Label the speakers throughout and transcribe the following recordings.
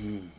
Speaker 1: Mm.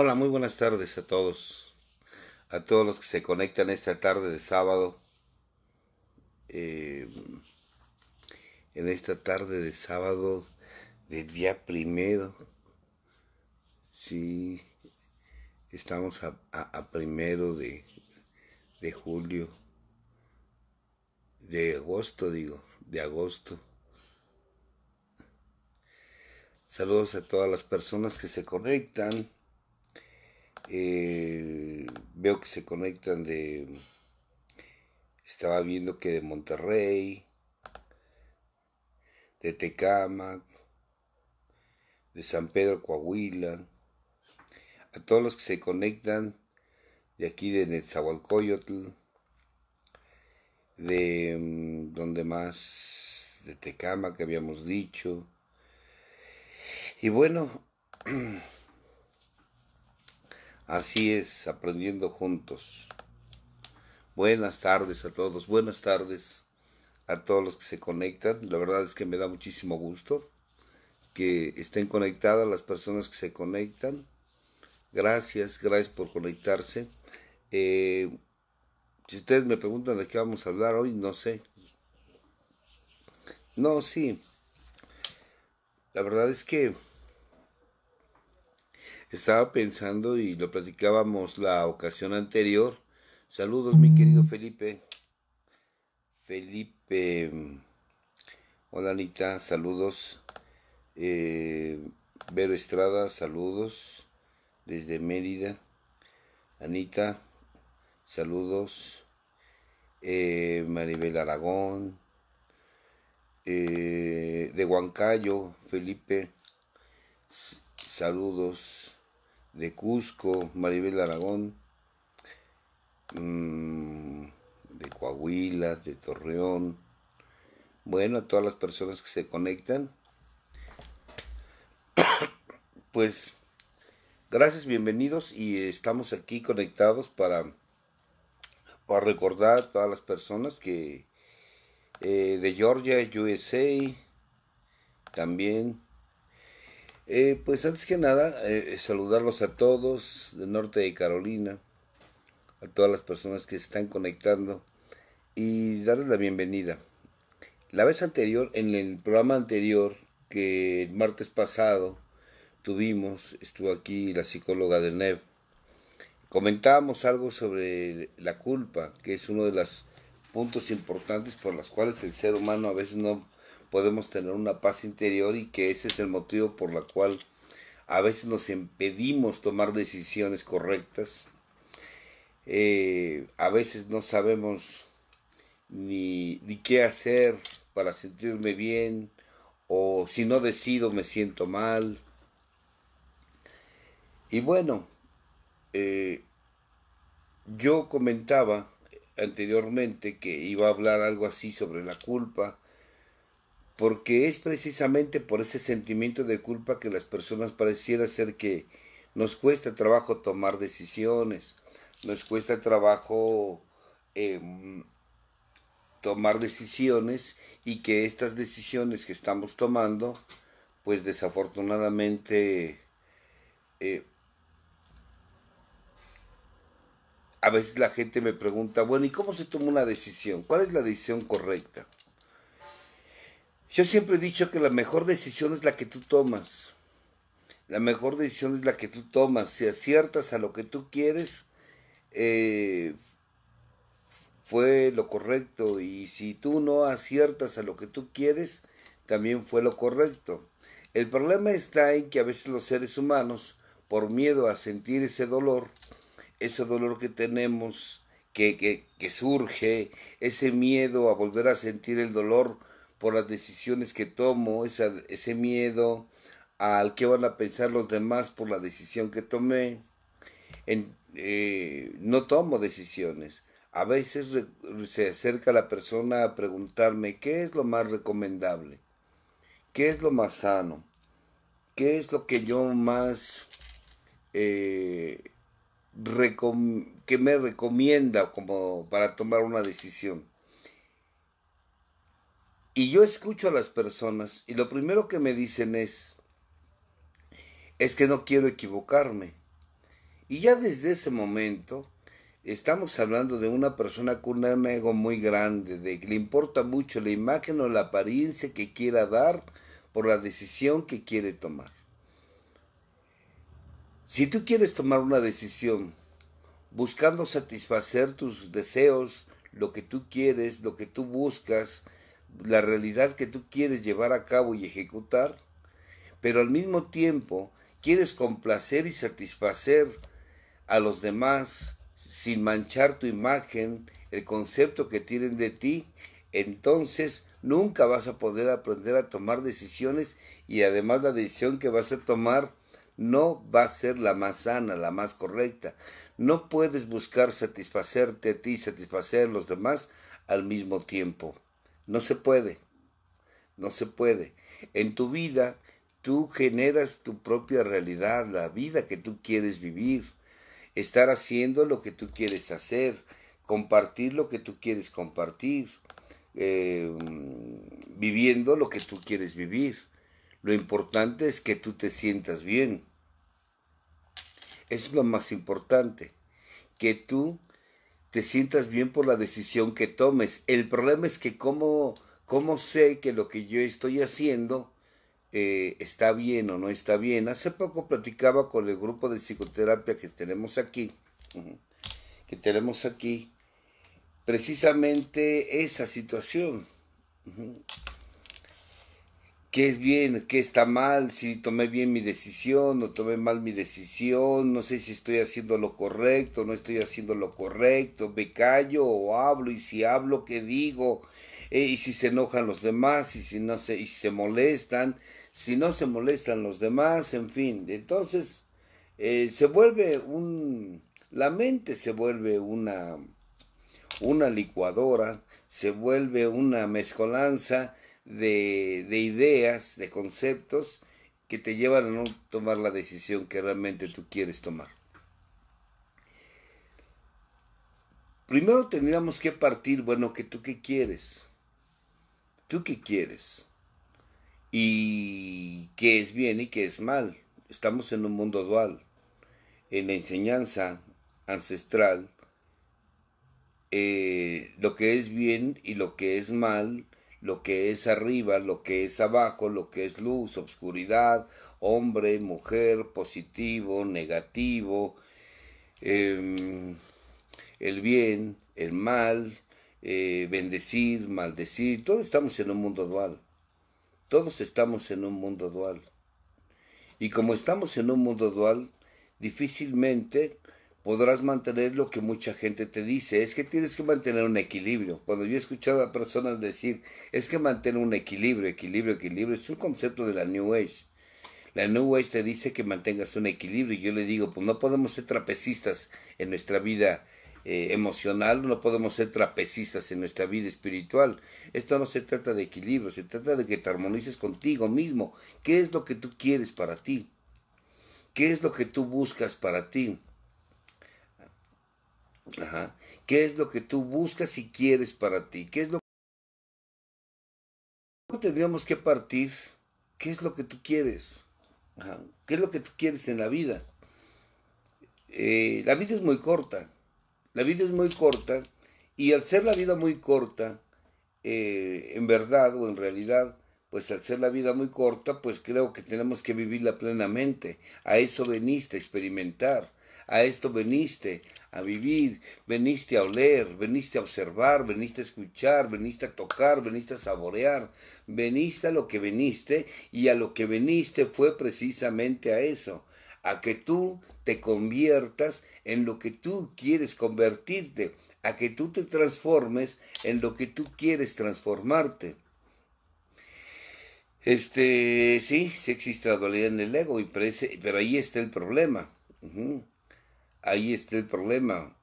Speaker 1: Hola, muy buenas tardes a todos, a todos los que se conectan esta tarde de sábado. Eh, en esta tarde de sábado de día primero. Sí, estamos a, a primero de, de julio, de agosto, digo, de agosto. Saludos a todas las personas que se conectan eh, veo que se conectan de... Estaba viendo que de Monterrey, de Tecama de San Pedro Coahuila, a todos los que se conectan de aquí de Netzahualcoyotl, de mm, donde más, de Tecama que habíamos dicho. Y bueno, Así es, aprendiendo juntos. Buenas tardes a todos, buenas tardes a todos los que se conectan. La verdad es que me da muchísimo gusto que estén conectadas las personas que se conectan. Gracias, gracias por conectarse. Eh, si ustedes me preguntan de qué vamos a hablar hoy, no sé. No, sí. La verdad es que estaba pensando y lo platicábamos la ocasión anterior. Saludos, mi querido mm. Felipe. Felipe. Mm, hola, Anita. Saludos. Eh, Vero Estrada, saludos. Desde Mérida. Anita, saludos. Eh, Maribel Aragón. Eh, de Huancayo, Felipe. Saludos de Cusco, Maribel Aragón, mm, de Coahuila, de Torreón. Bueno, a todas las personas que se conectan. Pues gracias, bienvenidos y estamos aquí conectados para, para recordar a todas las personas que eh, de Georgia, USA, también eh, pues antes que nada, eh, saludarlos a todos del norte de Carolina, a todas las personas que se están conectando y darles la bienvenida. La vez anterior, en el programa anterior que el martes pasado tuvimos, estuvo aquí la psicóloga del NEV, comentábamos algo sobre la culpa, que es uno de los puntos importantes por los cuales el ser humano a veces no podemos tener una paz interior y que ese es el motivo por la cual a veces nos impedimos tomar decisiones correctas. Eh, a veces no sabemos ni, qué hacer para sentirme bien o si no decido me siento mal. Y bueno, eh, yo comentaba anteriormente que iba a hablar algo así sobre la culpa porque es precisamente por ese sentimiento de culpa que las personas pareciera ser que nos cuesta trabajo tomar decisiones, nos cuesta trabajo em, tomar decisiones y que estas decisiones que estamos tomando, pues desafortunadamente eh, a veces la gente me pregunta, bueno, ¿y cómo se toma una decisión? ¿Cuál es la decisión correcta? Yo siempre he dicho que la mejor decisión es la que tú tomas. La mejor decisión es la que tú tomas. Si aciertas a lo que tú quieres, eh, fue lo correcto. Y si tú no aciertas a lo que tú quieres, también fue lo correcto. El problema está en que a veces los seres humanos, por miedo a sentir ese dolor, ese dolor que tenemos, que, que surge, ese miedo a volver a sentir el dolor, por las decisiones que tomo, ese miedo al que van a pensar los demás por la decisión que tomé. Eh, no tomo decisiones. A veces se acerca la persona a preguntarme qué es lo más recomendable, qué es lo más sano, qué es lo que yo más eh, que me recomienda como para tomar una decisión. Y yo escucho a las personas y lo primero que me dicen es, es que no quiero equivocarme. Y ya desde ese momento estamos hablando de una persona con un ego muy grande, de que le importa mucho la imagen o la apariencia que quiera dar por la decisión que quiere tomar. Si tú quieres tomar una decisión buscando satisfacer tus deseos, lo que tú quieres, lo que tú buscas, la realidad que tú quieres llevar a cabo y ejecutar, pero al mismo tiempo quieres complacer y satisfacer a los demás sin manchar tu imagen, el concepto que tienen de ti, entonces nunca vas a poder aprender a tomar decisiones y además la decisión que vas a tomar no va a ser la más sana, la más correcta. No puedes buscar satisfacerte a ti y satisfacer a los demás al mismo tiempo. No se puede, no se puede. En tu vida tú generas tu propia realidad, la vida que tú quieres vivir, estar haciendo lo que tú quieres hacer, compartir lo que tú quieres compartir, eh, viviendo lo que tú quieres vivir. Lo importante es que tú te sientas bien. Eso es lo más importante, que tú te sientas bien por la decisión que tomes. El problema es que cómo, cómo sé que lo que yo estoy haciendo eh, está bien o no está bien. Hace poco platicaba con el grupo de psicoterapia que tenemos aquí, que tenemos aquí, precisamente esa situación qué es bien, qué está mal, si tomé bien mi decisión o tomé mal mi decisión, no sé si estoy haciendo lo correcto, no estoy haciendo lo correcto, me callo o hablo y si hablo, ¿qué digo? Eh, y si se enojan los demás y si no se, y se molestan, si no se molestan los demás, en fin, entonces eh, se vuelve un, la mente se vuelve una, una licuadora, se vuelve una mezcolanza, de, ideas, de conceptos que te llevan a no tomar la decisión que realmente tú quieres tomar. Primero tendríamos que partir, bueno, que tú qué quieres. ¿Tú qué quieres? Y qué es bien y qué es mal. Estamos en un mundo dual. En la enseñanza ancestral, eh, lo que es bien y lo que es mal lo que es arriba, lo que es abajo, lo que es luz, obscuridad, hombre, mujer, positivo, negativo, em, el bien, el mal, eh, bendecir, maldecir, todos estamos en un mundo dual, todos estamos en un mundo dual. Y como estamos en un mundo dual, difícilmente podrás mantener lo que mucha gente te dice. Es que tienes que mantener un equilibrio. Cuando yo he escuchado a personas decir, es que mantener un equilibrio, equilibrio, equilibrio, es un concepto de la New Age. La New Age te dice que mantengas un equilibrio. Y yo le digo, pues no podemos ser trapecistas en nuestra vida eh, emocional, no podemos ser trapecistas en nuestra vida espiritual. Esto no se trata de equilibrio, se trata de que te armonices contigo mismo. ¿Qué es lo que tú quieres para ti? ¿Qué es lo que tú buscas para ti? Ajá. ¿Qué es lo que tú buscas y quieres para ti? ¿Qué es lo que tendríamos que partir? ¿Qué es lo que tú quieres? Ajá. ¿Qué es lo que tú quieres en la vida? Eh, la vida es muy corta. La vida es muy corta y al ser la vida muy corta, eh, en verdad o en realidad, pues al ser la vida muy corta, pues creo que tenemos que vivirla plenamente. A eso veniste, a experimentar a esto veniste a vivir, veniste a oler, veniste a observar, veniste a escuchar, veniste a tocar, veniste a saborear, veniste a lo que veniste y a lo que veniste fue precisamente a eso, a que tú te conviertas en lo que tú quieres convertirte, a que tú te transformes en lo que tú quieres transformarte. Este, sí, sí existe la dualidad en el ego, pero ahí está el problema ahí está el problema,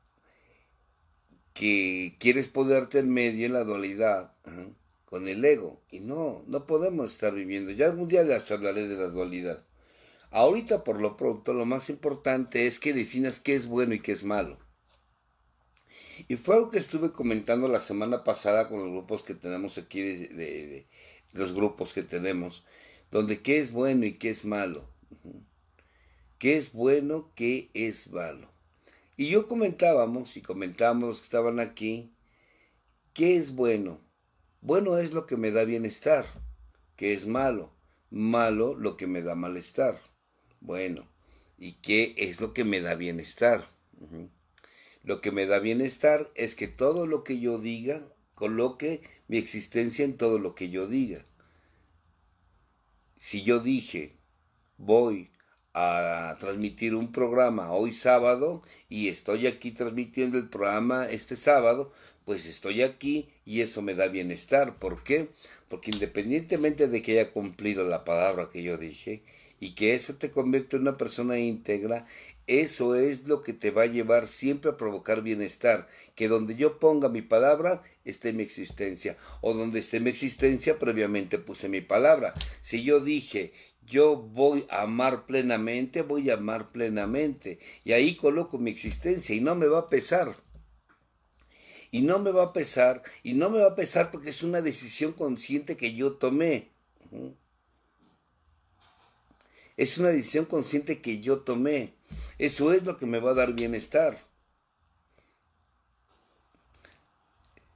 Speaker 1: que quieres ponerte en medio en la dualidad con el ego. Y no, no podemos estar viviendo. Ya algún día les hablaré de la dualidad. Ahorita por lo pronto lo más importante es que definas qué es bueno y qué es malo. Y fue algo que estuve comentando la semana pasada con los grupos que tenemos aquí, de, los grupos que tenemos, donde qué es bueno y qué es malo qué es bueno, qué es malo. Y yo comentábamos, y comentábamos los que estaban aquí, ¿qué es bueno? Bueno es lo que me da bienestar, ¿qué es malo? Malo lo que me da malestar. Bueno, ¿y qué es lo que me da bienestar? Lo que me da bienestar es que todo lo que yo diga, coloque mi existencia en todo lo que yo diga. Si yo dije, voy, a transmitir un programa hoy sábado y estoy aquí transmitiendo el programa este sábado, pues estoy aquí y eso me da bienestar. ¿Por qué? Porque independientemente de que haya cumplido la palabra que yo dije y que eso te convierte en una persona íntegra, eso es lo que te va a llevar siempre a provocar bienestar, que donde yo ponga mi palabra esté mi existencia, o donde esté mi existencia previamente puse mi palabra. Si yo dije, yo voy a amar plenamente, voy a amar plenamente. Y ahí coloco mi existencia y no me va a pesar. Y no me va a pesar, y no me va a pesar porque es una decisión consciente que yo tomé. Es una decisión consciente que yo tomé. Eso es lo que me va a dar bienestar.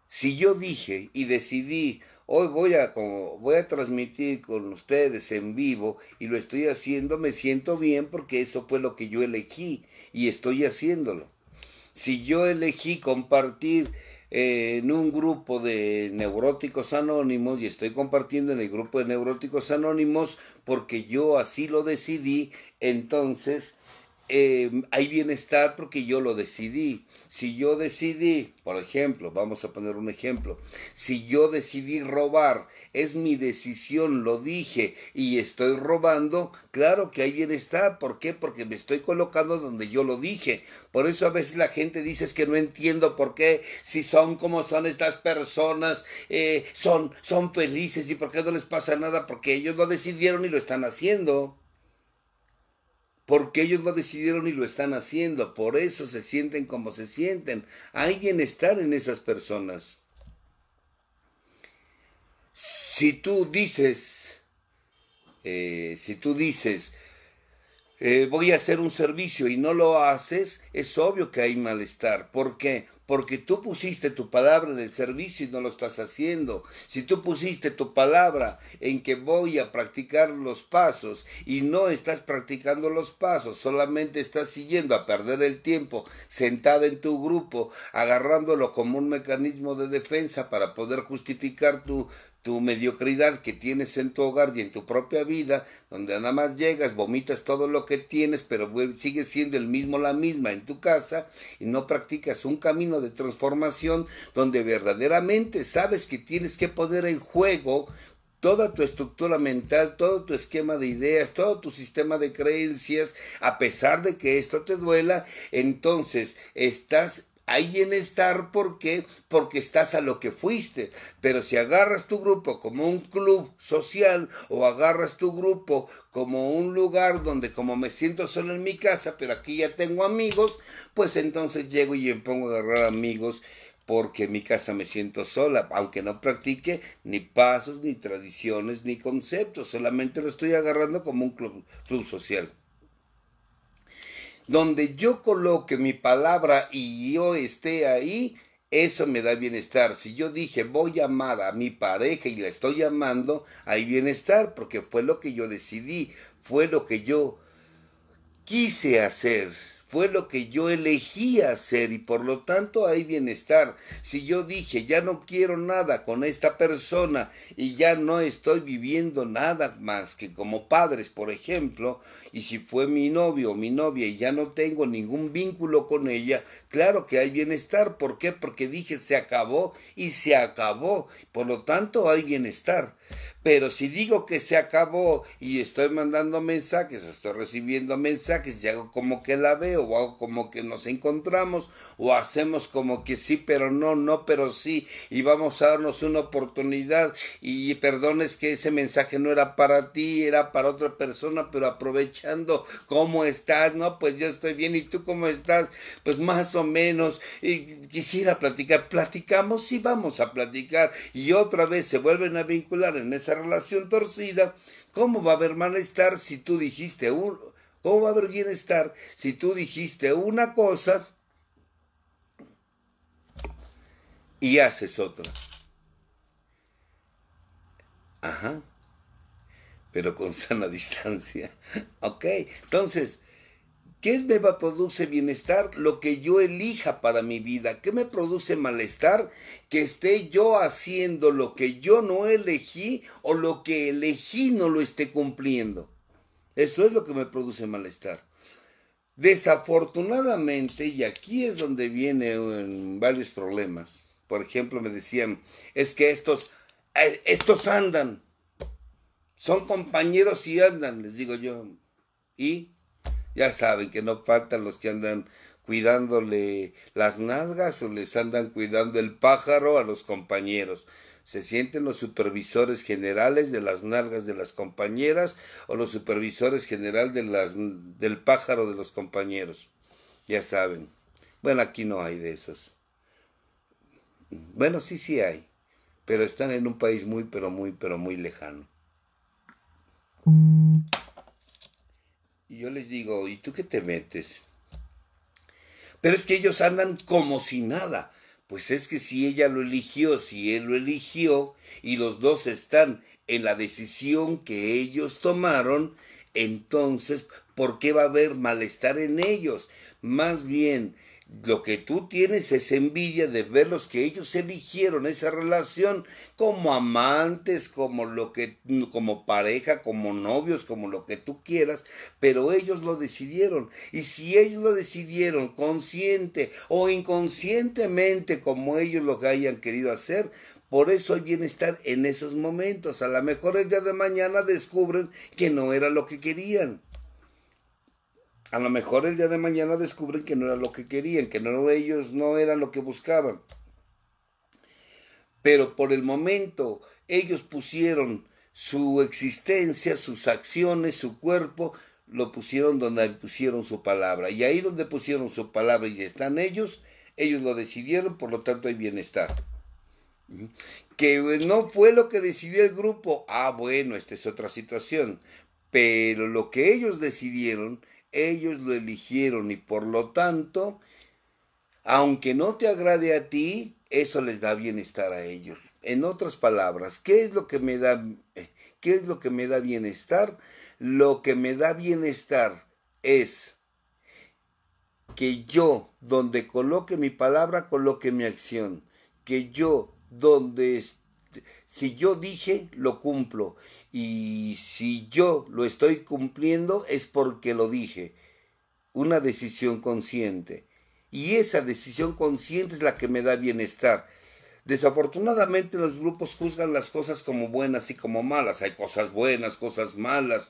Speaker 1: Si yo dije y decidí Hoy voy a, voy a transmitir con ustedes en vivo y lo estoy haciendo, me siento bien porque eso fue lo que yo elegí y estoy haciéndolo. Si yo elegí compartir eh, en un grupo de neuróticos anónimos y estoy compartiendo en el grupo de neuróticos anónimos porque yo así lo decidí, entonces eh, hay bienestar porque yo lo decidí. Si yo decidí, por ejemplo, vamos a poner un ejemplo, si yo decidí robar, es mi decisión, lo dije y estoy robando, claro que hay bienestar. ¿Por qué? Porque me estoy colocando donde yo lo dije. Por eso a veces la gente dice que no entiendo por qué, si son como son estas personas, eh, son, son felices y por qué no les pasa nada, porque ellos lo decidieron y lo están haciendo porque ellos lo decidieron y lo están haciendo, por eso se sienten como se sienten. Hay estar en esas personas. Si tú dices, eh, si tú dices, eh, voy a hacer un servicio y no lo haces, es obvio que hay malestar. ¿Por qué? Porque tú pusiste tu palabra en el servicio y no lo estás haciendo. Si tú pusiste tu palabra en que voy a practicar los pasos y no estás practicando los pasos, solamente estás siguiendo a perder el tiempo sentada en tu grupo, agarrándolo como un mecanismo de defensa para poder justificar tu tu mediocridad que tienes en tu hogar y en tu propia vida, donde nada más llegas, vomitas todo lo que tienes, pero sigues siendo el mismo, la misma en tu casa, y no practicas un camino de transformación donde verdaderamente sabes que tienes que poner en juego toda tu estructura mental, todo tu esquema de ideas, todo tu sistema de creencias, a pesar de que esto te duela, entonces estás hay bienestar porque porque estás a lo que fuiste, pero si agarras tu grupo como un club social o agarras tu grupo como un lugar donde como me siento solo en mi casa, pero aquí ya tengo amigos, pues entonces llego y me pongo a agarrar amigos porque en mi casa me siento sola, aunque no practique ni pasos, ni tradiciones, ni conceptos, solamente lo estoy agarrando como un club, club social. Donde yo coloque mi palabra y yo esté ahí, eso me da bienestar. Si yo dije voy a amar a mi pareja y la estoy llamando, hay bienestar porque fue lo que yo decidí, fue lo que yo quise hacer fue lo que yo elegí hacer y por lo tanto hay bienestar. Si yo dije ya no quiero nada con esta persona y ya no estoy viviendo nada más que como padres, por ejemplo, y si fue mi novio o mi novia y ya no tengo ningún vínculo con ella, claro que hay bienestar. ¿Por qué? Porque dije se acabó y se acabó. Por lo tanto hay bienestar. Pero si digo que se acabó y estoy mandando mensajes, estoy recibiendo mensajes y hago como que la veo o hago como que nos encontramos o hacemos como que sí, pero no, no, pero sí y vamos a darnos una oportunidad y perdones que ese mensaje no era para ti, era para otra persona, pero aprovechando cómo estás, no, pues yo estoy bien y tú cómo estás, pues más o menos y quisiera platicar, platicamos y vamos a platicar y otra vez se vuelven a vincular en esa relación torcida, ¿cómo va a haber malestar si tú dijiste un, cómo va a haber bienestar si tú dijiste una cosa y haces otra? Ajá. Pero con sana distancia. Ok, entonces, ¿Qué me produce bienestar? Lo que yo elija para mi vida. ¿Qué me produce malestar? Que esté yo haciendo lo que yo no elegí o lo que elegí no lo esté cumpliendo. Eso es lo que me produce malestar. Desafortunadamente, y aquí es donde vienen varios problemas. Por ejemplo, me decían, es que estos, eh, estos andan. Son compañeros y andan, les digo yo. ¿Y? Ya saben que no faltan los que andan cuidándole las nalgas o les andan cuidando el pájaro a los compañeros. Se sienten los supervisores generales de las nalgas de las compañeras o los supervisores generales del pájaro de los compañeros. Ya saben. Bueno, aquí no hay de esos. Bueno, sí, sí hay. Pero están en un país muy, pero muy, pero muy lejano. Y yo les digo, ¿y tú qué te metes? Pero es que ellos andan como si nada. Pues es que si ella lo eligió, si él lo eligió, y los dos están en la decisión que ellos tomaron, entonces, ¿por qué va a haber malestar en ellos? Más bien, lo que tú tienes es envidia de ver los que ellos eligieron esa relación como amantes, como lo que como pareja, como novios, como lo que tú quieras, pero ellos lo decidieron. Y si ellos lo decidieron consciente o inconscientemente como ellos lo hayan querido hacer, por eso hay bienestar en esos momentos. A lo mejor el día de mañana descubren que no era lo que querían a lo mejor el día de mañana descubren que no era lo que querían, que no ellos no eran lo que buscaban. Pero por el momento ellos pusieron su existencia, sus acciones, su cuerpo, lo pusieron donde pusieron su palabra. Y ahí donde pusieron su palabra y están ellos, ellos lo decidieron, por lo tanto hay bienestar. Que no fue lo que decidió el grupo. Ah, bueno, esta es otra situación. Pero lo que ellos decidieron ellos lo eligieron y por lo tanto, aunque no te agrade a ti, eso les da bienestar a ellos. En otras palabras, ¿qué es lo que me da qué es lo que me da bienestar? Lo que me da bienestar es que yo donde coloque mi palabra coloque mi acción, que yo donde si yo dije, lo cumplo. Y si yo lo estoy cumpliendo es porque lo dije. Una decisión consciente. Y esa decisión consciente es la que me da bienestar. Desafortunadamente los grupos juzgan las cosas como buenas y como malas. Hay cosas buenas, cosas malas.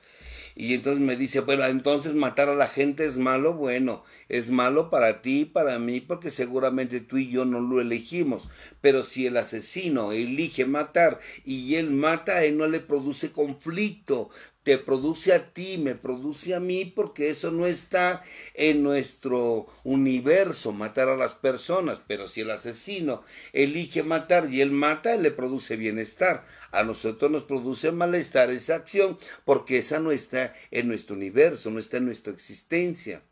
Speaker 1: Y entonces me dice, bueno, entonces matar a la gente es malo, bueno, es malo para ti y para mí porque seguramente tú y yo no lo elegimos. Pero si el asesino elige matar y él mata, él no le produce conflicto, te produce a ti, me produce a mí, porque eso no está en nuestro universo, matar a las personas, pero si el asesino elige matar y él mata, él le produce bienestar, a nosotros nos produce malestar esa acción, porque esa no está en nuestro universo, no está en nuestra existencia.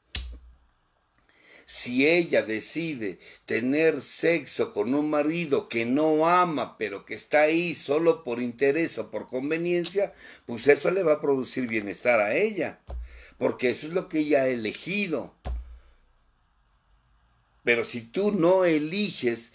Speaker 1: Si ella decide tener sexo con un marido que no ama, pero que está ahí solo por interés o por conveniencia, pues eso le va a producir bienestar a ella, porque eso es lo que ella ha elegido. Pero si tú no eliges,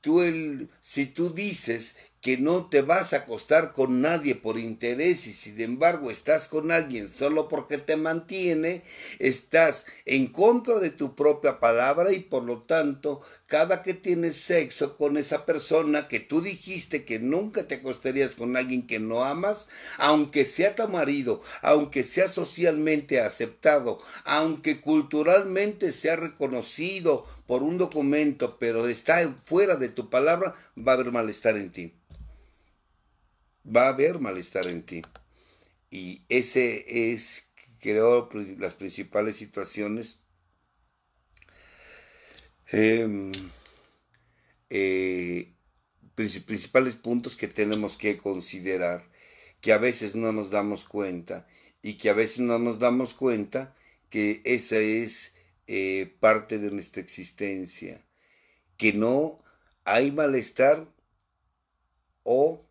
Speaker 1: tú el, si tú dices que no te vas a acostar con nadie por interés y sin embargo estás con alguien solo porque te mantiene, estás en contra de tu propia palabra y por lo tanto cada que tienes sexo con esa persona que tú dijiste que nunca te acostarías con alguien que no amas, aunque sea tu marido, aunque sea socialmente aceptado, aunque culturalmente sea reconocido por un documento, pero está fuera de tu palabra, va a haber malestar en ti. Va a haber malestar en ti. Y ese es, creo, las principales situaciones Em, eh, principales puntos que tenemos que considerar, que a veces no nos damos cuenta y que a veces no nos damos cuenta que esa es eh, parte de nuestra existencia, que no hay malestar o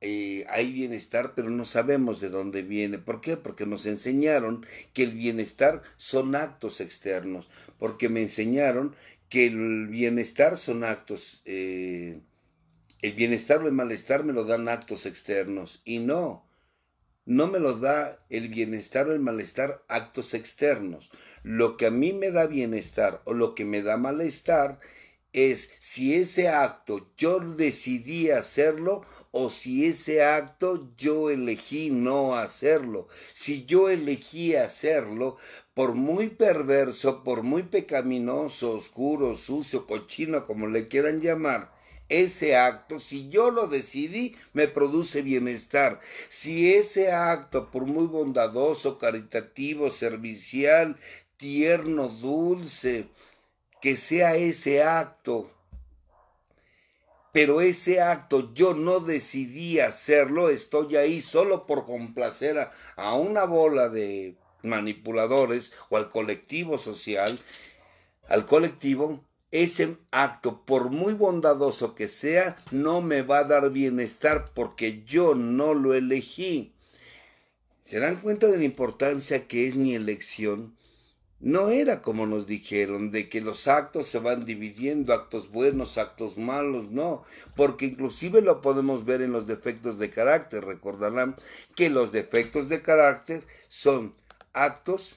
Speaker 1: eh, hay bienestar, pero no sabemos de dónde viene. ¿Por qué? Porque nos enseñaron que el bienestar son actos externos, porque me enseñaron que el bienestar son actos, eh, el bienestar o el malestar me lo dan actos externos y no, no me lo da el bienestar o el malestar actos externos. Lo que a mí me da bienestar o lo que me da malestar es si ese acto yo decidí hacerlo o si ese acto yo elegí no hacerlo. Si yo elegí hacerlo, por muy perverso, por muy pecaminoso, oscuro, sucio, cochino, como le quieran llamar, ese acto, si yo lo decidí, me produce bienestar. Si ese acto, por muy bondadoso, caritativo, servicial, tierno, dulce, que sea ese acto, pero ese acto yo no decidí hacerlo, estoy ahí solo por complacer a, una bola de manipuladores o al colectivo social, al colectivo, ese acto, por muy bondadoso que sea, no me va a dar bienestar porque yo no lo elegí. ¿Se dan cuenta de la importancia que es mi elección? No era como nos dijeron, de que los actos se van dividiendo, actos buenos, actos malos, no, porque inclusive lo podemos ver en los defectos de carácter. Recordarán que los defectos de carácter son actos,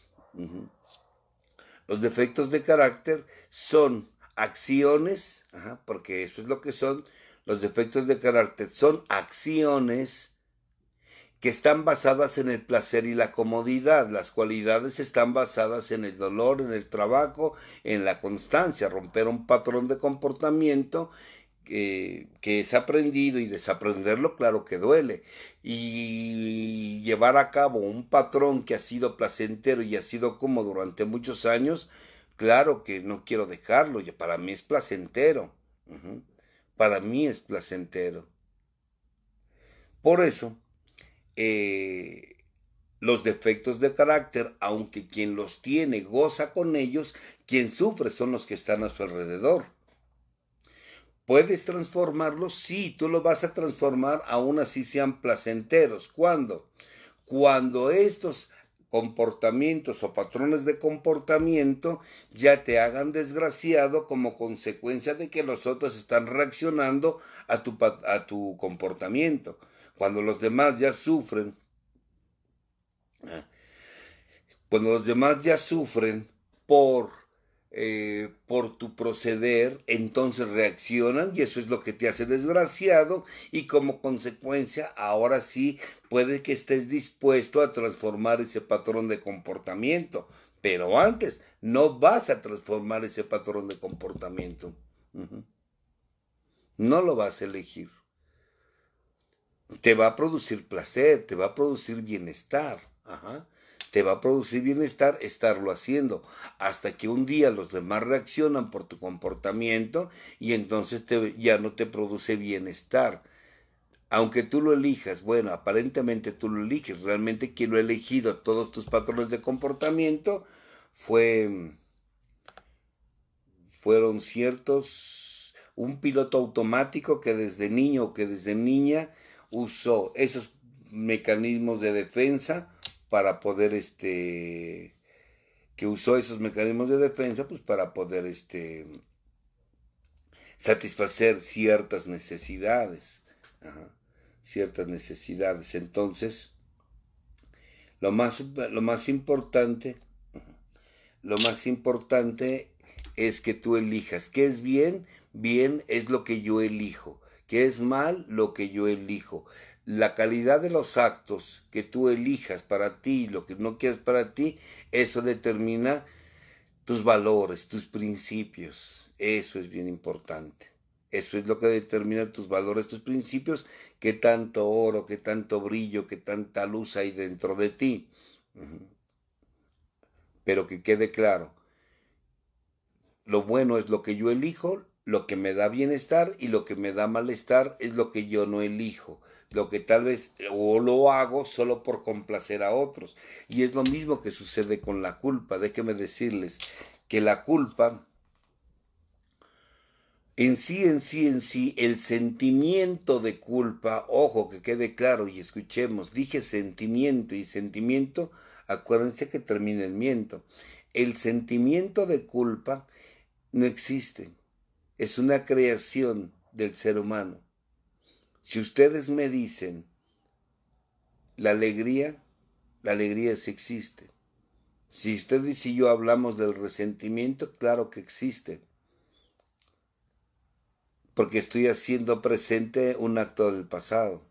Speaker 1: los defectos de carácter son acciones, porque eso es lo que son los defectos de carácter, son acciones que están basadas en el placer y la comodidad. Las cualidades están basadas en el dolor, en el trabajo, en la constancia, romper un patrón de comportamiento eh, que, es aprendido y desaprenderlo, claro que duele. Y llevar a cabo un patrón que ha sido placentero y ha sido como durante muchos años, claro que no quiero dejarlo, para mí es placentero. Para mí es placentero. Por eso, eh, los defectos de carácter, aunque quien los tiene goza con ellos, quien sufre son los que están a su alrededor. Puedes transformarlo? sí, tú lo vas a transformar aún así sean placenteros. ¿Cuándo? Cuando estos comportamientos o patrones de comportamiento ya te hagan desgraciado como consecuencia de que los otros están reaccionando a tu, a tu comportamiento. Cuando los demás ya sufren, ah, cuando los demás ya sufren por eh, por tu proceder, entonces reaccionan y eso es lo que te hace desgraciado y como consecuencia ahora sí puede que estés dispuesto a transformar ese patrón de comportamiento, pero antes no vas a transformar ese patrón de comportamiento. No lo vas a elegir. Te va a producir placer, te va a producir bienestar. Ajá te va a producir bienestar estarlo haciendo, hasta que un día los demás reaccionan por tu comportamiento y entonces ya no te produce bienestar. Aunque tú lo elijas, bueno, aparentemente tú lo eliges, realmente quien lo ha elegido todos tus patrones de comportamiento fue fueron ciertos un piloto automático que desde niño o que desde niña usó esos mecanismos de defensa para poder, este, que usó esos mecanismos de defensa, pues para poder, este, satisfacer ciertas necesidades, ciertas necesidades. Entonces, lo más, lo más importante, lo más importante es que tú elijas. ¿Qué es bien? Bien es lo que yo elijo. ¿Qué es mal? Lo que yo elijo la calidad de los actos que tú elijas para ti y lo que no quieras para ti, eso determina tus valores, tus principios. Eso es bien importante. Eso es lo que determina tus valores, tus principios, qué tanto oro, qué tanto brillo, qué tanta luz hay dentro de ti. Pero que quede claro, lo bueno es lo que yo elijo, lo que me da bienestar y lo que me da malestar es lo que yo no elijo lo que tal vez o lo hago solo por complacer a otros. Y es lo mismo que sucede con la culpa. Déjenme decirles que la culpa en sí, en sí, en sí, el sentimiento de culpa, ojo, que quede claro y escuchemos, dije sentimiento y sentimiento, acuérdense que termina en miento. El sentimiento de culpa no existe, es una creación del ser humano si ustedes me dicen la alegría, la alegría sí existe. Si ustedes y yo hablamos del resentimiento, claro que existe. Porque estoy haciendo presente un acto del pasado.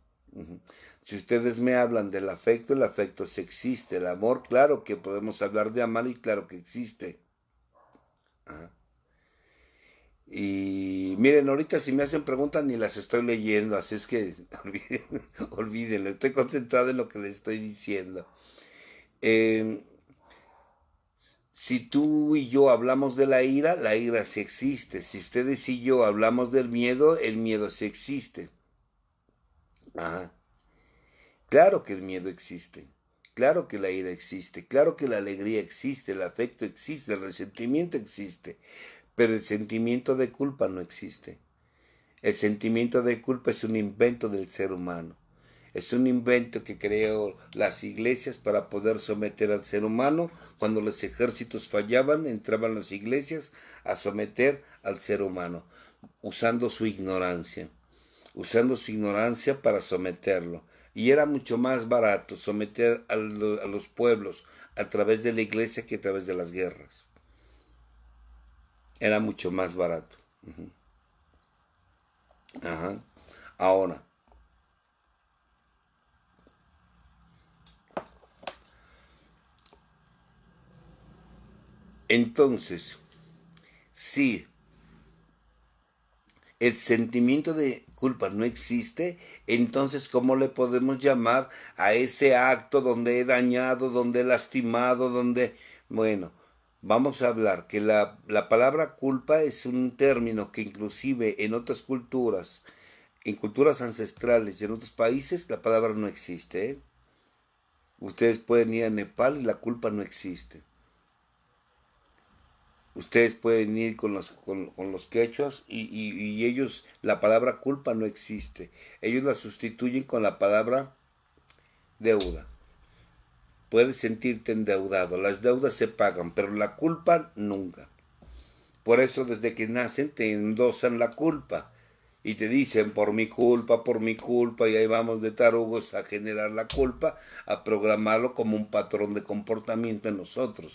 Speaker 1: Si ustedes me hablan del afecto, el afecto sí existe. El amor, claro que podemos hablar de amar y claro que existe. Y miren, ahorita si me hacen preguntas ni las estoy leyendo, así es que olviden, estoy concentrado en lo que les estoy diciendo. Em, si tú y yo hablamos de la ira, la ira sí existe. Si ustedes y yo hablamos del miedo, el miedo sí existe. Ajá. Claro que el miedo existe. Claro que la ira existe. Claro que la alegría existe. El afecto existe. El resentimiento existe pero el sentimiento de culpa no existe. El sentimiento de culpa es un invento del ser humano. Es un invento que creó las iglesias para poder someter al ser humano. Cuando los ejércitos fallaban, entraban las iglesias a someter al ser humano, usando su ignorancia, usando su ignorancia para someterlo. Y era mucho más barato someter a, a los pueblos a través de la iglesia que a través de las guerras era mucho más barato. Ajá. Ahora, entonces, si el sentimiento de culpa no existe, entonces ¿cómo le podemos llamar a ese acto donde he dañado, donde he lastimado, donde... Bueno, vamos a hablar que la, palabra culpa es un término que inclusive en otras culturas, en culturas ancestrales y en otros países, la palabra no existe. ¿eh? Ustedes pueden ir a Nepal y la culpa no existe. Ustedes pueden ir con los, con, los quechos y ellos, la palabra culpa no existe. Ellos la sustituyen con la palabra deuda. Puedes sentirte endeudado, las deudas se pagan, pero la culpa nunca. Por eso desde que nacen te endosan la culpa y te dicen por mi culpa, por mi culpa, y ahí vamos de tarugos a generar la culpa, a programarlo como un patrón de comportamiento en nosotros.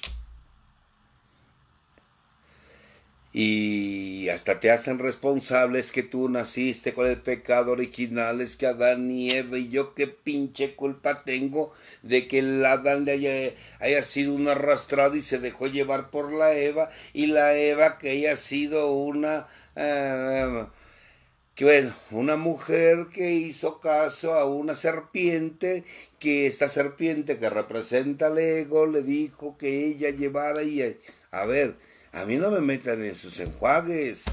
Speaker 1: y hasta te hacen responsables que tú naciste con el pecado original, es que Adán y Eva, y yo qué pinche culpa tengo de que el Adán haya, sido un arrastrado y se dejó llevar por la Eva, y la Eva que haya sido una... Eh, que bueno, una mujer que hizo caso a una serpiente, que esta serpiente que representa el ego le dijo que ella llevara y... A ver, a mí no me metan en sus enjuagues.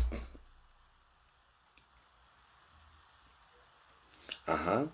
Speaker 1: Ajá.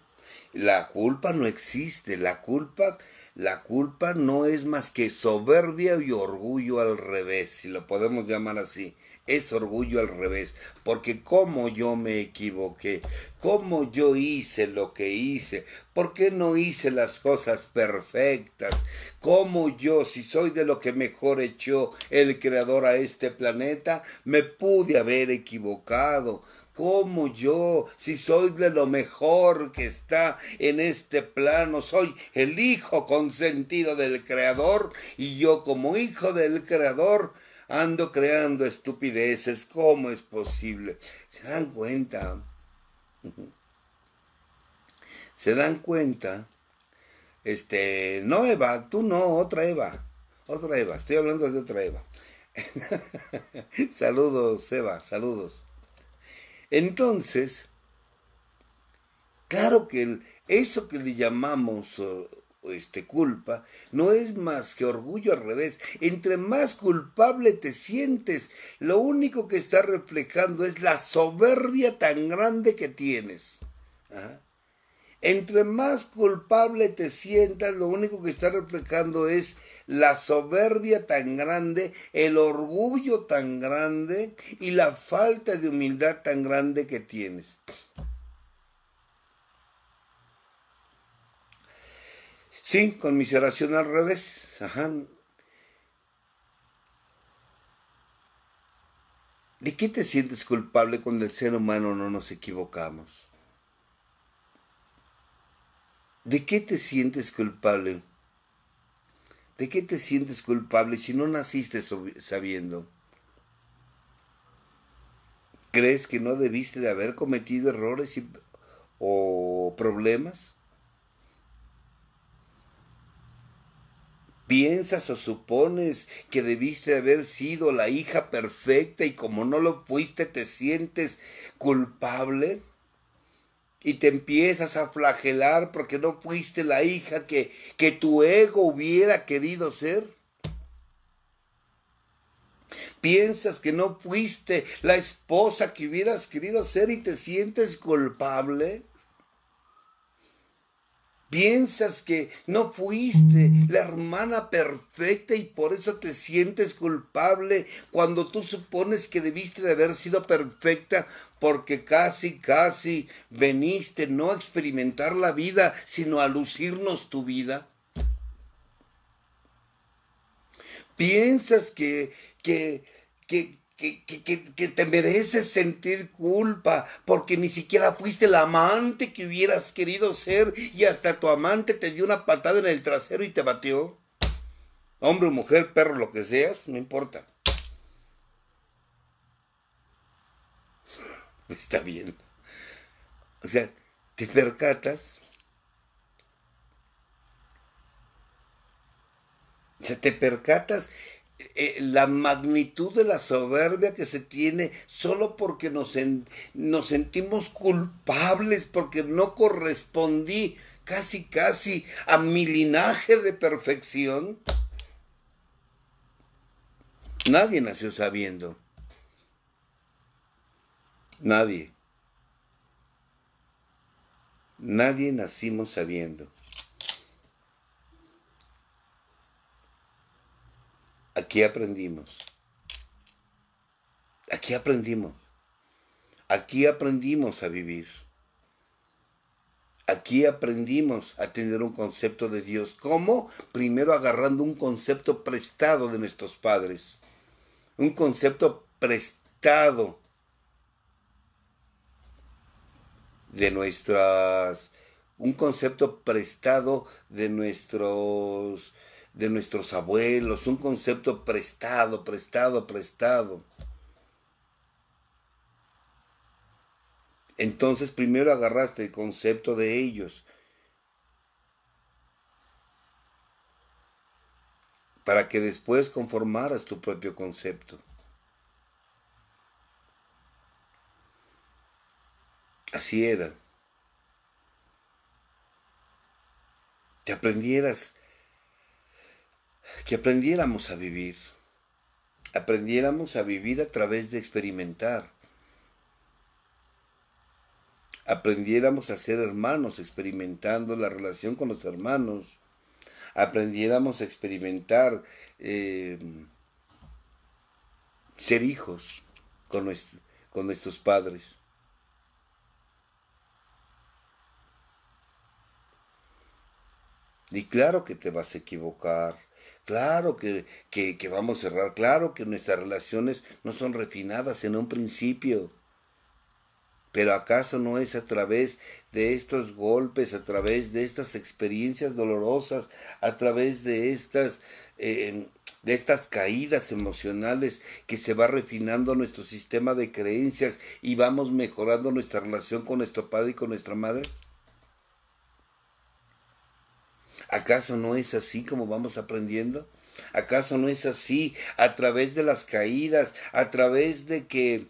Speaker 1: La culpa no existe, la culpa la culpa no es más que soberbia y orgullo al revés, si lo podemos llamar así es orgullo al revés, porque ¿cómo yo me equivoqué, ¿Cómo yo hice lo que hice, por qué no hice las cosas perfectas, ¿Cómo yo, si soy de lo que mejor echó el creador a este planeta, me pude haber equivocado, como yo, si soy de lo mejor que está en este plano, soy el hijo consentido del Creador y yo como hijo del Creador Ando creando estupideces. ¿Cómo es posible? ¿Se dan cuenta? ¿Se dan cuenta? Este, no Eva, tú no, otra Eva. Otra Eva, estoy hablando de otra Eva. saludos, Eva, saludos. Entonces, claro que eso que le llamamos este, culpa no es más que orgullo al revés. Entre más culpable te sientes, lo único que está reflejando es la soberbia tan grande que tienes. Entre más culpable te sientas, lo único que está reflejando es la soberbia tan grande, el orgullo tan grande y la falta de humildad tan grande que tienes. Sí, con miseración al revés. ¿De qué te sientes culpable cuando el ser humano no nos equivocamos? ¿De qué te sientes culpable? ¿De qué te sientes culpable si no naciste sabiendo? ¿Crees que no debiste de haber cometido errores o problemas? ¿Piensas o supones que debiste haber sido la hija perfecta y como no lo fuiste te sientes culpable? Y te empiezas a flagelar porque no fuiste la hija que, que tu ego hubiera querido ser. Piensas que no fuiste la esposa que hubieras querido ser y te sientes culpable. Piensas que no fuiste la hermana perfecta y por eso te sientes culpable cuando tú supones que debiste de haber sido perfecta porque casi, casi veniste no a experimentar la vida, sino a lucirnos tu vida. Piensas que, que, que, que, te mereces sentir culpa porque ni siquiera fuiste el amante que hubieras querido ser y hasta tu amante te dio una patada en el trasero y te batió. Hombre, mujer, perro, lo que seas, no importa. Está bien. O sea, te percatas. O sea, te percatas eh, la magnitud de la soberbia que se tiene solo porque nos sentimos culpables, porque no correspondí casi, casi a mi linaje de perfección. Nadie nació sabiendo. Nadie. Nadie nacimos sabiendo. Aquí aprendimos. Aquí aprendimos. Aquí aprendimos a vivir. Aquí aprendimos a tener un concepto de Dios. ¿Cómo? Primero agarrando un concepto prestado de nuestros padres. Un concepto prestado de nuestras... Un concepto prestado de nuestros de nuestros abuelos, un concepto prestado, prestado, prestado. Entonces primero agarraste el concepto de ellos para que después conformaras tu propio concepto. Así era. Te aprendieras que aprendiéramos a vivir, aprendiéramos a vivir a través de experimentar, aprendiéramos a ser hermanos experimentando la relación con los hermanos, aprendiéramos a experimentar eh, ser hijos con, con nuestros padres. Y claro que te vas a equivocar claro que, vamos a cerrar, claro que nuestras relaciones no son refinadas en un principio. Pero acaso no es a través de estos golpes, a través de estas experiencias dolorosas, a través de estas, eh, de estas caídas emocionales que se va refinando nuestro sistema de creencias y vamos mejorando nuestra relación con nuestro padre y con nuestra madre. ¿Acaso no es así como vamos aprendiendo? ¿Acaso no es así a través de las caídas, a través de que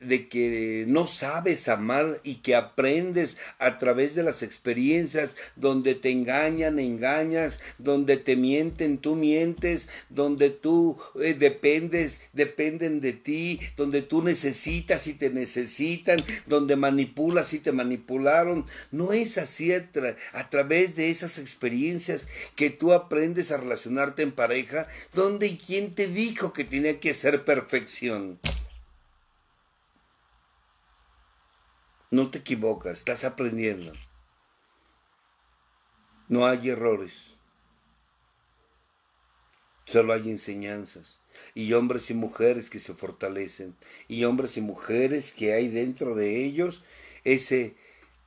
Speaker 1: de que no sabes amar y que aprendes a través de las experiencias donde te engañan, e engañas, donde te mienten, tú mientes, donde tú eh, dependes, dependen de ti, donde tú necesitas y te necesitan, donde manipulas y te manipularon. No es así a, través de esas experiencias que tú aprendes a relacionarte en pareja, donde y quién te dijo que tenía que ser perfección. No te equivocas, estás aprendiendo. No hay errores. Solo hay enseñanzas. Y hombres y mujeres que se fortalecen. Y hombres y mujeres que hay dentro de ellos ese,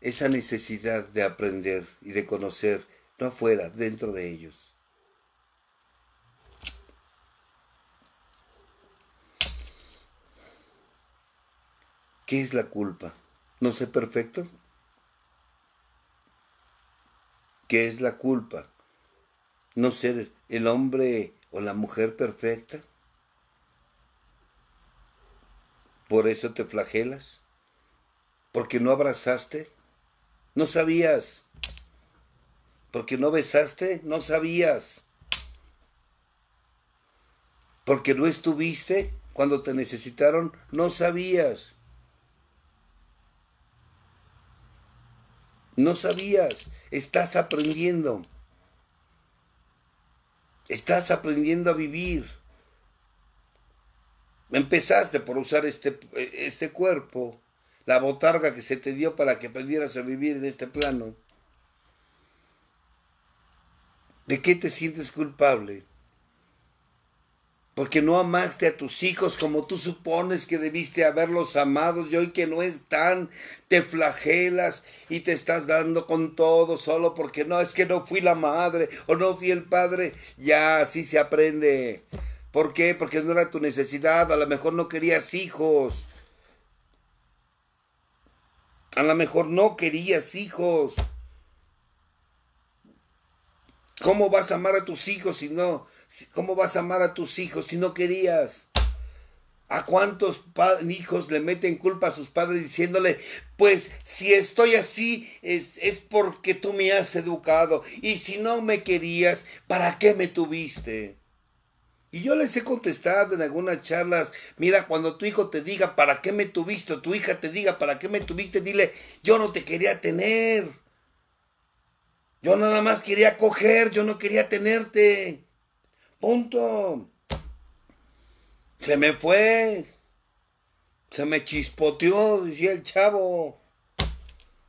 Speaker 1: esa necesidad de aprender y de conocer. No afuera, dentro de ellos. ¿Qué es la culpa? no sé perfecto? ¿Qué es la culpa? ¿No ser el hombre o la mujer perfecta? ¿Por eso te flagelas? ¿Porque no abrazaste? ¿No sabías? ¿Porque no besaste? ¿No sabías? ¿Porque no estuviste cuando te necesitaron? ¿No sabías? No sabías, estás aprendiendo. Estás aprendiendo a vivir. Empezaste por usar este, este cuerpo, la botarga que se te dio para que aprendieras a vivir en este plano. ¿De qué te sientes culpable? porque no amaste a tus hijos como tú supones que debiste haberlos amado y hoy que no están, te flagelas y te estás dando con todo solo porque no, es que no fui la madre o no fui el padre, ya así se aprende. ¿Por qué? Porque no era tu necesidad, a lo mejor no querías hijos. A lo mejor no querías hijos. ¿Cómo vas a amar a tus hijos si no? ¿Cómo vas a amar a tus hijos si no querías? ¿A cuántos hijos le meten culpa a sus padres diciéndole, pues si estoy así es, es porque tú me has educado y si no me querías, ¿para qué me tuviste? Y yo les he contestado en algunas charlas, mira, cuando tu hijo te diga, ¿para qué me tuviste? tu hija te diga, ¿para qué me tuviste? Dile, yo no te quería tener. Yo nada más quería coger, yo no quería tenerte. Punto. Se me fue. Se me chispoteó, decía el chavo.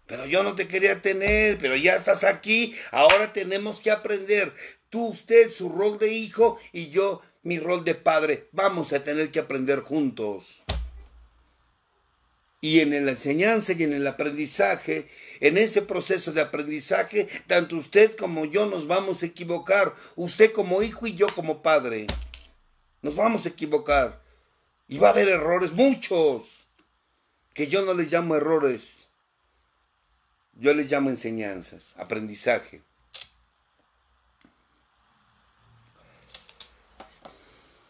Speaker 1: Pero yo no te quería tener, pero ya estás aquí. Ahora tenemos que aprender. Tú, usted, su rol de hijo y yo, mi rol de padre. Vamos a tener que aprender juntos. Y en la enseñanza y en el aprendizaje, en ese proceso de aprendizaje, tanto usted como yo nos vamos a equivocar. Usted como hijo y yo como padre. Nos vamos a equivocar. Y va a haber errores, muchos. Que yo no les llamo errores. Yo les llamo enseñanzas, aprendizaje.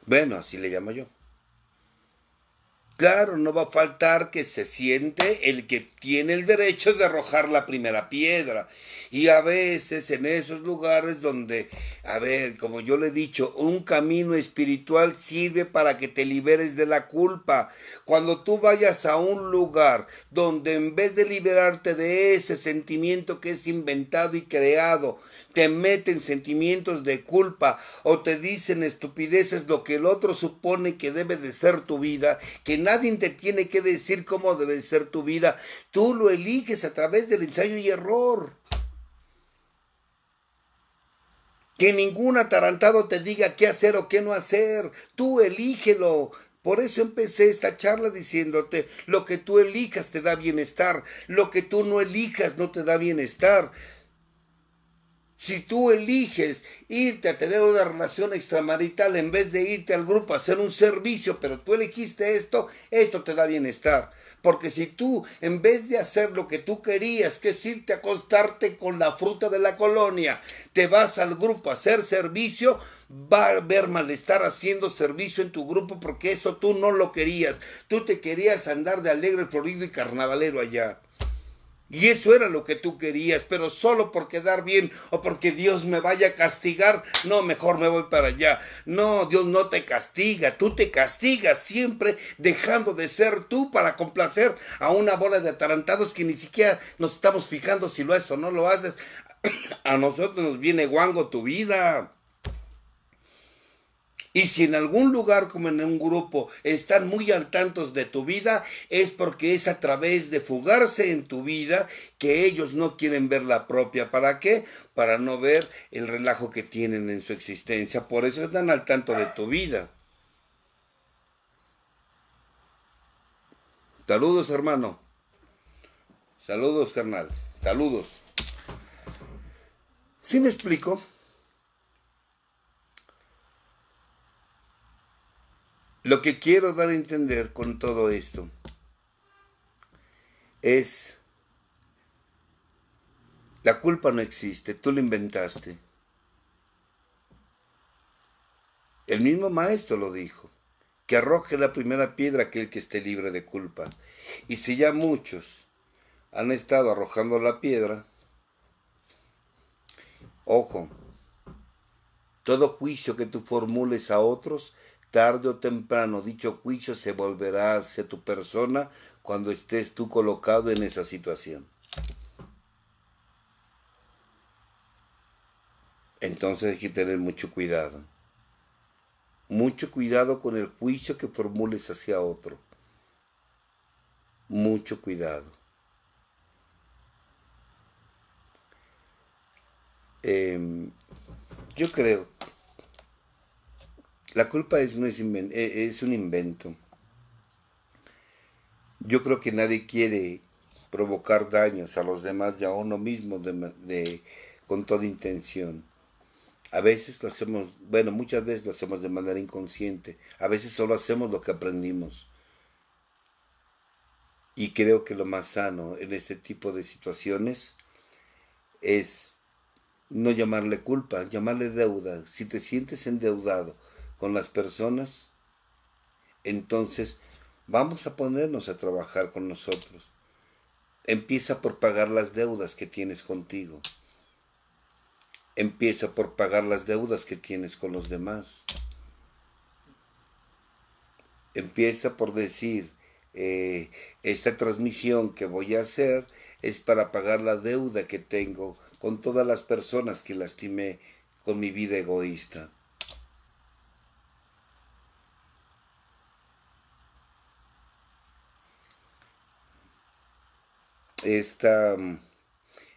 Speaker 1: Bueno, así le llamo yo. Claro, no va a faltar que se siente el que tiene el derecho de arrojar la primera piedra. Y a veces en esos lugares donde, a ver, como yo le he dicho, un camino espiritual sirve para que te liberes de la culpa. Cuando tú vayas a un lugar donde en vez de liberarte de ese sentimiento que es inventado y creado, te meten sentimientos de culpa o te dicen estupideces lo que el otro supone que debe de ser tu vida, que nadie te tiene que decir cómo debe ser tu vida, tú lo eliges a través del ensayo y error. Que ningún atarantado te diga qué hacer o qué no hacer, tú elígelo, por eso empecé esta charla diciéndote, lo que tú elijas te da bienestar, lo que tú no elijas no te da bienestar. Si tú eliges irte a tener una relación extramarital en vez de irte al grupo a hacer un servicio, pero tú elegiste esto, esto te da bienestar. Porque si tú, en vez de hacer lo que tú querías, que es irte a acostarte con la fruta de la colonia, te vas al grupo a hacer servicio, va a haber malestar haciendo servicio en tu grupo porque eso tú no lo querías. Tú te querías andar de alegre, florido y carnavalero allá. Y eso era lo que tú querías, pero solo por quedar bien o porque Dios me vaya a castigar, no, mejor me voy para allá. No, Dios no te castiga, tú te castigas siempre dejando de ser tú para complacer a una bola de atarantados que ni siquiera nos estamos fijando si lo haces o no lo haces. A nosotros nos viene guango tu vida. Y si en algún lugar como en un grupo están muy al tanto de tu vida, es porque es a través de fugarse en tu vida que ellos no quieren ver la propia. ¿Para qué? Para no ver el relajo que tienen en su existencia. Por eso están al tanto de tu vida. Saludos, hermano. Saludos, carnal. Saludos. ¿Sí me explico? Lo que quiero dar a entender con todo esto es, la culpa no existe, tú la inventaste. El mismo maestro lo dijo, que arroje la primera piedra aquel que esté libre de culpa. Y si ya muchos han estado arrojando la piedra, ojo, todo juicio que tú formules a otros, Tarde o temprano dicho juicio se volverá hacia tu persona cuando estés tú colocado en esa situación. Entonces hay que tener mucho cuidado. Mucho cuidado con el juicio que formules hacia otro. Mucho cuidado. Em, yo creo la culpa es, e, es, un invento. Yo creo que nadie quiere provocar daños a los demás y a uno mismo con toda intención. A veces lo hacemos, bueno, muchas veces lo hacemos de manera inconsciente. A veces solo hacemos lo que aprendimos. Y creo que lo más sano en este tipo de situaciones es no llamarle culpa, llamarle deuda. Si te sientes endeudado, con las personas, entonces vamos a ponernos a trabajar con nosotros. Empieza por pagar las deudas que tienes contigo. Empieza por pagar las deudas que tienes con los demás. Empieza por decir, eh, esta transmisión que voy a hacer es para pagar la deuda que tengo con todas las personas que lastimé con mi vida egoísta. Mm,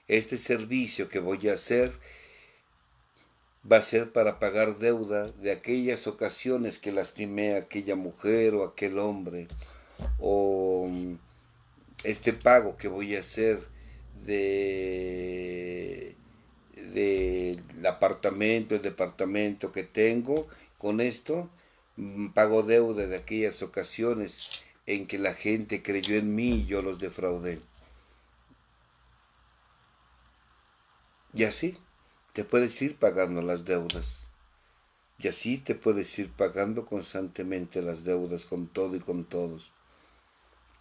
Speaker 1: este servicio que voy a hacer va a ser para pagar deuda de aquellas ocasiones que lastimé a aquella mujer o aquel hombre, o mm, este pago que voy a hacer de del apartamento, el departamento que tengo, con esto mm, pago deuda de aquellas ocasiones en que la gente creyó en mí y yo los defraudé. Y así te puedes ir pagando las deudas. Y así te puedes ir pagando constantemente las deudas con todo y con todos.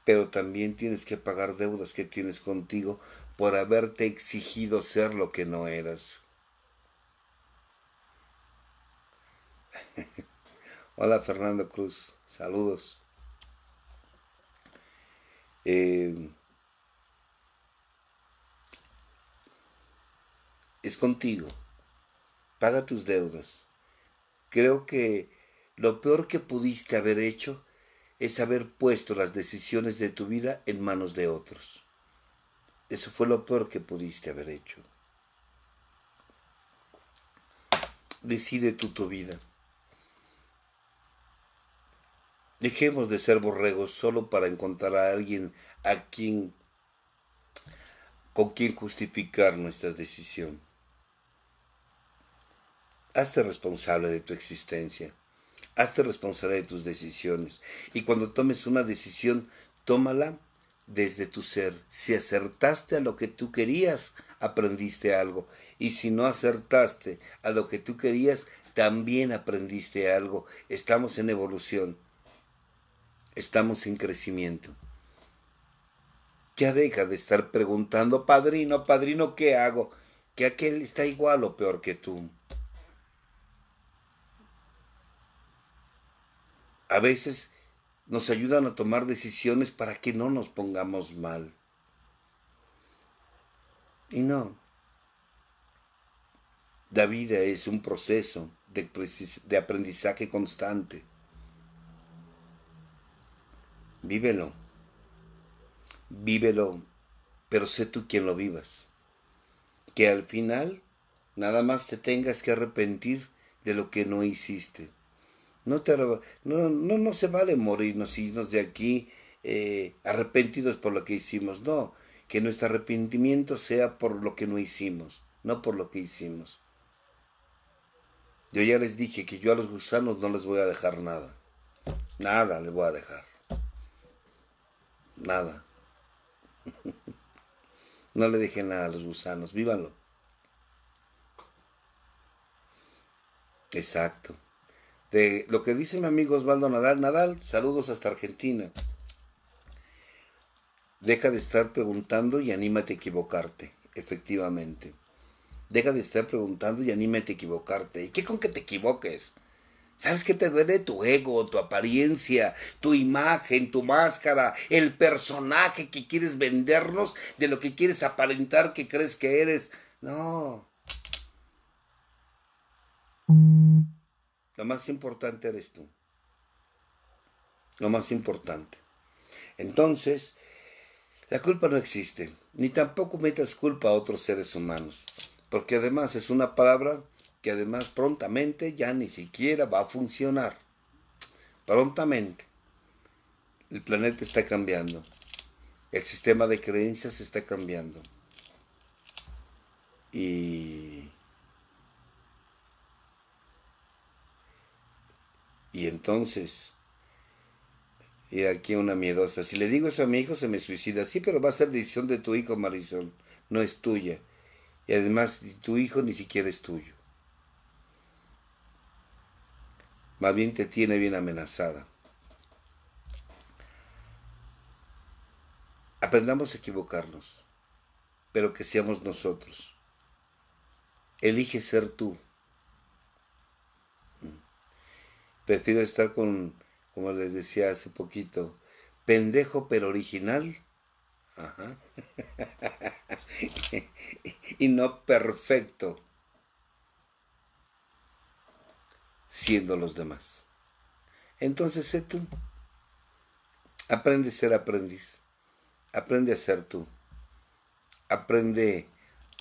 Speaker 1: Pero también tienes que pagar deudas que tienes contigo por haberte exigido ser lo que no eras. Hola Fernando Cruz, saludos. Eh, es contigo. Paga tus deudas. Creo que lo peor que pudiste haber hecho es haber puesto las decisiones de tu vida en manos de otros. Eso fue lo peor que pudiste haber hecho. Decide tú tu vida. Dejemos de ser borregos solo para encontrar a alguien a quien con quien justificar nuestra decisión. Hazte responsable de tu existencia. Hazte responsable de tus decisiones. Y cuando tomes una decisión, tómala desde tu ser. Si acertaste a lo que tú querías, aprendiste algo. Y si no acertaste a lo que tú querías, también aprendiste algo. Estamos en evolución. Estamos en crecimiento. Ya deja de estar preguntando, padrino, padrino, ¿qué hago? Que aquel está igual o peor que tú. a veces nos ayudan a tomar decisiones para que no nos pongamos mal. Y no. La vida es un proceso de, aprendizaje constante. Vívelo. Vívelo, pero sé tú quien lo vivas. Que al final nada más te tengas que arrepentir de lo que no hiciste. No, no, no, se vale morirnos, y irnos de aquí eh, arrepentidos por lo que hicimos. No, que nuestro arrepentimiento sea por lo que no hicimos, no por lo que hicimos. Yo ya les dije que yo a los gusanos no les voy a dejar nada. Nada les voy a dejar. Nada. no le dejen nada a los gusanos, vívanlo. Exacto de este, lo que dice mi amigo Osvaldo Nadal. Nadal, saludos hasta Argentina. Deja de estar preguntando y anímate a equivocarte, efectivamente. Deja de estar preguntando y anímate a equivocarte. ¿Y qué con que te equivoques? ¿Sabes qué te duele? Tu ego, tu apariencia, tu imagen, tu máscara, el personaje que quieres vendernos, de lo que quieres aparentar que crees que eres. No. Lo más importante eres tú. Lo más importante. Entonces, la culpa no existe, ni tampoco metas culpa a otros seres humanos, porque además es una palabra que además prontamente ya ni siquiera va a funcionar. Prontamente. El planeta está cambiando. El sistema de creencias está cambiando. Y Y entonces, y aquí una miedosa, si le digo eso a mi hijo se me suicida, sí, pero va a ser decisión de tu hijo, Marisol, no es tuya. Y además, tu hijo ni siquiera es tuyo. Más bien te tiene bien amenazada. Aprendamos a equivocarnos, pero que seamos nosotros. Elige ser tú. Prefiero estar con, como les decía hace poquito, pendejo pero original. y no perfecto. Siendo los demás. Entonces sé tú. Aprende a ser aprendiz. Aprende a ser tú. Aprende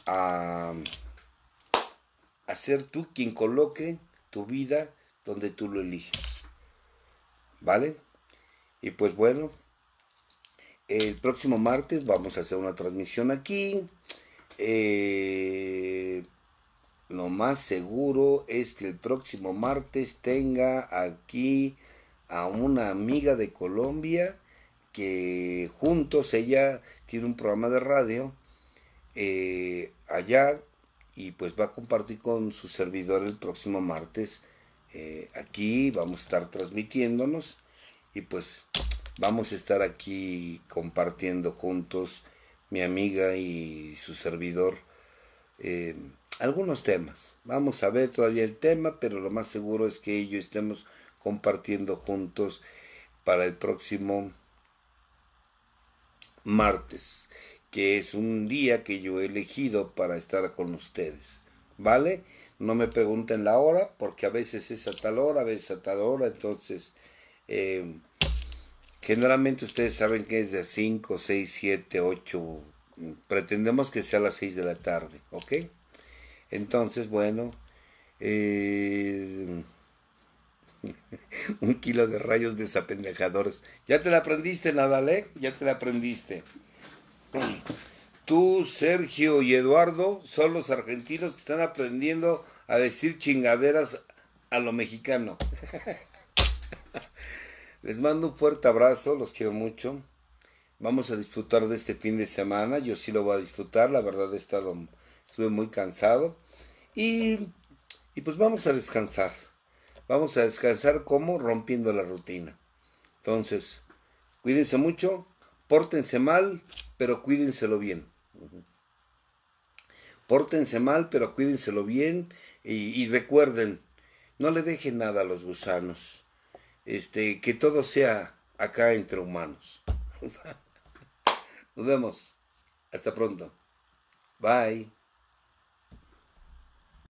Speaker 1: a, a ser tú quien coloque tu vida donde tú lo eliges... ¿Vale? Y pues bueno, el próximo martes vamos a hacer una transmisión aquí. Eh, lo más seguro es que el próximo martes tenga aquí a una amiga de Colombia que juntos ella tiene un programa de radio eh, allá y pues va a compartir con su servidor el próximo martes eh, aquí, vamos a estar transmitiéndonos y pues vamos a estar aquí compartiendo juntos mi amiga y su servidor eh, algunos temas. Vamos a ver todavía el tema, pero lo más seguro es que ellos estemos compartiendo juntos para el próximo martes, que es un día que yo he elegido para estar con ustedes. ¿Vale? No me pregunten la hora, porque a veces es a tal hora, a veces a tal hora. Entonces, eh, generalmente ustedes saben que es de 5, 6, 7, 8. Pretendemos que sea a las 6 de la tarde, ¿ok? Entonces, bueno. Eh, un kilo de rayos desapendejadores. Ya te la aprendiste, Nadalé, eh? ya te la aprendiste. Tú, Sergio y Eduardo son los argentinos que están aprendiendo a decir chingaderas a lo mexicano. Les mando un fuerte abrazo, los quiero mucho. Vamos a disfrutar de este fin de semana, yo sí lo voy a disfrutar, la verdad he estado, estuve muy cansado. Y, y pues vamos a descansar. Vamos a descansar como rompiendo la rutina. Entonces, cuídense mucho, pórtense mal, pero lo bien. Pórtense mal, pero lo bien y, recuerden, no le dejen nada a los gusanos. Este, que todo sea acá entre humanos. Nos vemos. Hasta pronto. Bye.